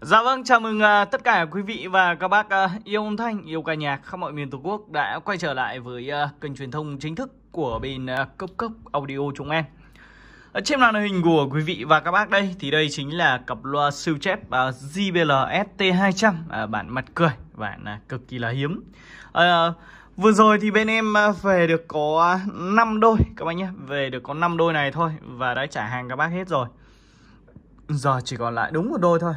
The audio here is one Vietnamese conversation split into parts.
Dạ vâng, chào mừng uh, tất cả quý vị và các bác uh, yêu âm thanh, yêu ca nhạc khắp mọi miền Tổ quốc đã quay trở lại với uh, kênh truyền thông chính thức của bên Cốc Cốc Audio chúng em. Ở trên màn hình của quý vị và các bác đây thì đây chính là cặp loa siêu chép uh, JBL ST200 uh, bản mặt cười, bản uh, cực kỳ là hiếm. Uh, Vừa rồi thì bên em về được có 5 đôi các bác nhé Về được có 5 đôi này thôi Và đã trả hàng các bác hết rồi Giờ chỉ còn lại đúng một đôi thôi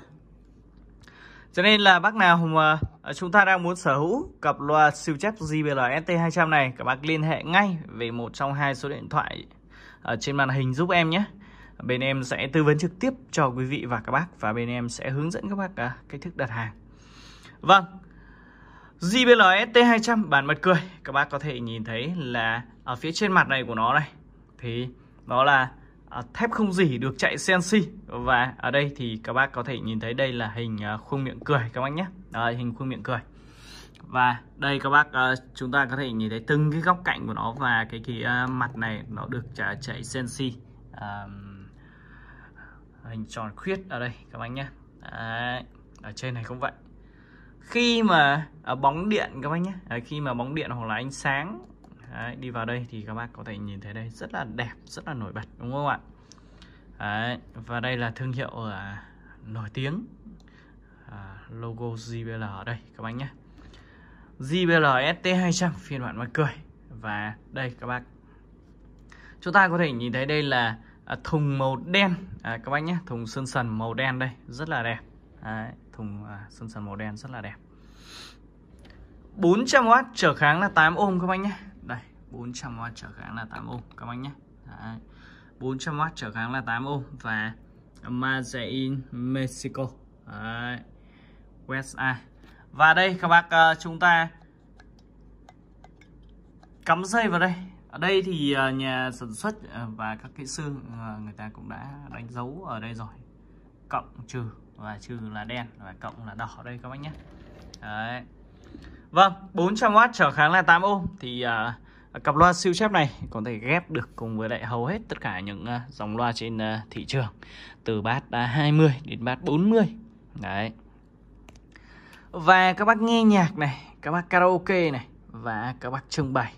cho nên là bác nào mà à, chúng ta đang muốn sở hữu cặp loa siêu chất JBL ST200 này, các bác liên hệ ngay về một trong hai số điện thoại ở à, trên màn hình giúp em nhé. Bên em sẽ tư vấn trực tiếp cho quý vị và các bác và bên em sẽ hướng dẫn các bác à, cách thức đặt hàng. Vâng. JBL ST200 bản mặt cười, các bác có thể nhìn thấy là ở phía trên mặt này của nó này thì nó là À, thép không dỉ được chạy CNC và ở đây thì các bác có thể nhìn thấy đây là hình à, khuôn miệng cười các bác nhé Đấy, hình khuôn miệng cười và đây các bác à, chúng ta có thể nhìn thấy từng cái góc cạnh của nó và cái cái mặt này nó được chạy CNC à, hình tròn khuyết ở đây các bác nhé ở trên này cũng vậy khi mà bóng điện các bác nhé khi mà bóng điện hoặc là ánh sáng Đấy, đi vào đây thì các bác có thể nhìn thấy đây rất là đẹp, rất là nổi bật đúng không ạ? Đấy, và đây là thương hiệu à, nổi tiếng à, logo JBL ở đây các bác nhé. JBL ST200 phiên bản mặt cười và đây các bác. Chúng ta có thể nhìn thấy đây là à, thùng màu đen à, các bác nhé, thùng sơn sần màu đen đây, rất là đẹp. Đấy, thùng à, sơn sần màu đen rất là đẹp. 400W trở kháng là 8 ôm các bác nhé 400W trở kháng là 8 ohm các bác nhé Đấy. 400W trở kháng là 8 ohm và Mazain Mexico Đấy. West A và đây các bác ờ, chúng ta cắm dây vào đây ở đây thì ờ, nhà sản xuất ờ, và các kỹ sư người ta cũng đã đánh dấu ở đây rồi cộng trừ và trừ là đen và cộng là đỏ đây các bác nhé Đấy. Vâng 400W trở kháng là 8 ohm thì uh, cặp loa siêu chép này có thể ghép được cùng với lại hầu hết tất cả những à, dòng loa trên à, thị trường từ bát uh, 20 đến bát 40 đấy và các bác nghe nhạc này các bác karaoke này và các bác trưng bày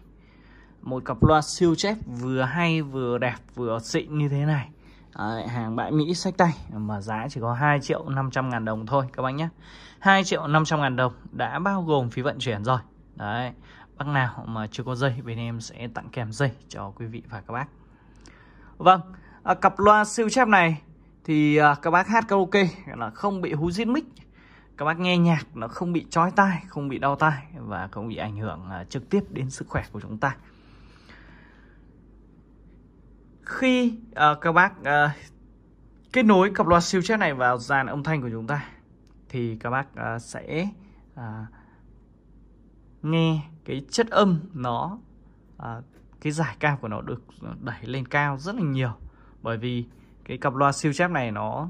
một cặp loa siêu chép vừa hay vừa đẹp vừa xịn như thế này Đấy, hàng bãi Mỹ sách tay mà giá chỉ có 2 triệu 500 ngàn đồng thôi các bác nhé 2 triệu 500 ngàn đồng đã bao gồm phí vận chuyển rồi Đấy bác nào mà chưa có dây bên em sẽ tặng kèm dây cho quý vị và các bác vâng à, cặp loa siêu chép này thì à, các bác hát karaoke là không bị hú rít mic các bác nghe nhạc nó không bị chói tai không bị đau tai và không bị ảnh hưởng à, trực tiếp đến sức khỏe của chúng ta khi à, các bác à, kết nối cặp loa siêu chép này vào dàn âm thanh của chúng ta thì các bác à, sẽ à, nghe cái chất âm nó à, cái giải cao của nó được đẩy lên cao rất là nhiều bởi vì cái cặp loa siêu chép này nó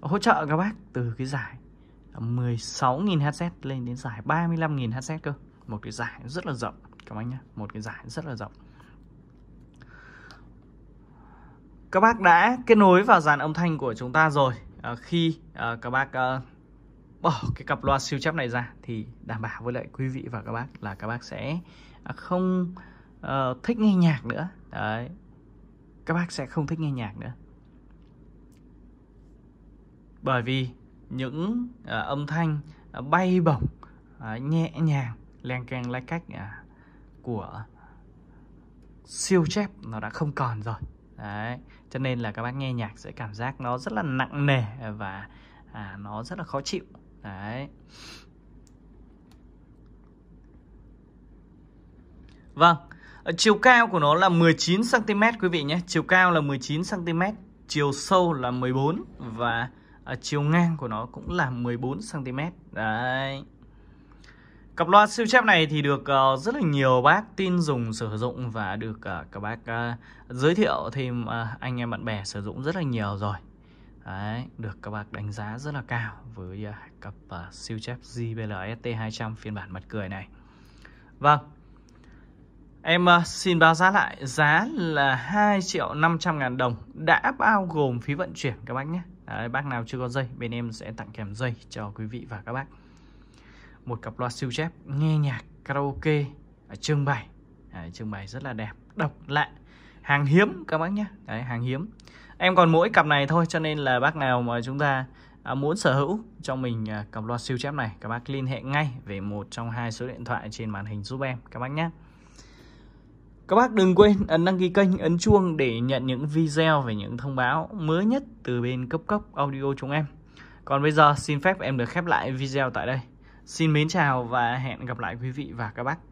hỗ trợ các bác từ cái giải 16.000 Hz lên đến giải 35.000 Hz cơ một cái giải rất là rộng các bác nhé một cái giải rất là rộng các bác đã kết nối vào dàn âm thanh của chúng ta rồi à, khi à, các bác à, bỏ cái cặp loa siêu chép này ra thì đảm bảo với lại quý vị và các bác là các bác sẽ à, không uh, thích nghe nhạc nữa đấy các bác sẽ không thích nghe nhạc nữa bởi vì những uh, âm thanh uh, bay bổng uh, nhẹ nhàng len keng lách cách uh, của siêu chép nó đã không còn rồi đấy cho nên là các bác nghe nhạc sẽ cảm giác nó rất là nặng nề và à, nó rất là khó chịu đấy vâng ờ, chiều cao của nó là 19 cm quý vị nhé chiều cao là 19 cm chiều sâu là 14 và ờ, chiều ngang của nó cũng là 14 cm đấy Cặp loa siêu chép này thì được uh, rất là nhiều bác tin dùng sử dụng và được uh, các bác uh, giới thiệu thêm uh, anh em bạn bè sử dụng rất là nhiều rồi. Đấy, được các bác đánh giá rất là cao với à, cặp uh, siêu chép JBL ST200 phiên bản mặt cười này. Vâng. Em uh, xin báo giá lại, giá là 2 triệu 500 ngàn đồng đã bao gồm phí vận chuyển các bác nhé. Đấy, bác nào chưa có dây, bên em sẽ tặng kèm dây cho quý vị và các bác. Một cặp loa siêu chép nghe nhạc karaoke ở trưng bày. Đấy, trưng bày rất là đẹp, độc lạ hàng hiếm các bác nhé đấy hàng hiếm em còn mỗi cặp này thôi cho nên là bác nào mà chúng ta à, muốn sở hữu cho mình à, cặp loa siêu chép này các bác liên hệ ngay về một trong hai số điện thoại trên màn hình giúp em các bác nhé các bác đừng quên ấn đăng ký kênh, ấn chuông để nhận những video về những thông báo mới nhất từ bên cấp cốc audio chúng em. Còn bây giờ xin phép em được khép lại video tại đây. Xin mến chào và hẹn gặp lại quý vị và các bác.